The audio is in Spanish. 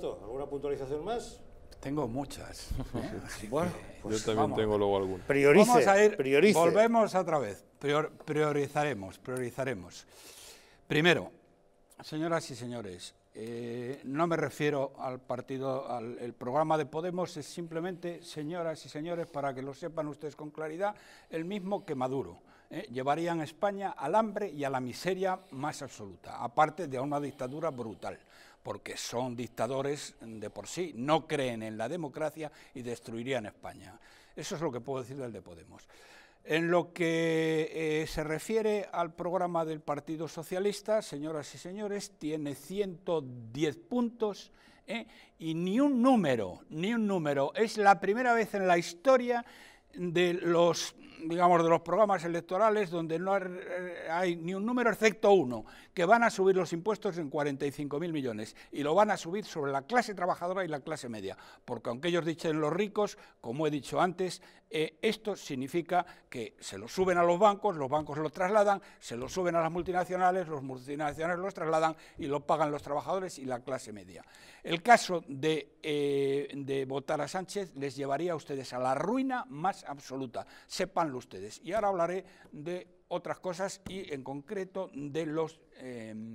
¿Alguna puntualización más? Tengo muchas. ¿eh? yo pues, también tengo luego alguna. Priorice, a volvemos otra vez. priorizaremos, priorizaremos. Primero, señoras y señores, eh, no me refiero al partido, al el programa de Podemos, es simplemente, señoras y señores, para que lo sepan ustedes con claridad, el mismo que Maduro. ¿eh? llevarían a España al hambre y a la miseria más absoluta, aparte de a una dictadura brutal porque son dictadores de por sí, no creen en la democracia y destruirían España. Eso es lo que puedo decir del de Podemos. En lo que eh, se refiere al programa del Partido Socialista, señoras y señores, tiene 110 puntos ¿eh? y ni un número, ni un número. Es la primera vez en la historia de los digamos, de los programas electorales donde no eh, hay ni un número excepto uno, que van a subir los impuestos en 45.000 millones y lo van a subir sobre la clase trabajadora y la clase media, porque aunque ellos dicen los ricos, como he dicho antes, eh, esto significa que se lo suben a los bancos, los bancos lo trasladan, se lo suben a las multinacionales, los multinacionales los trasladan y lo pagan los trabajadores y la clase media. El caso de, eh, de votar a Sánchez les llevaría a ustedes a la ruina más absoluta. Sepanlo ustedes. Y ahora hablaré de otras cosas y en concreto de los... Em,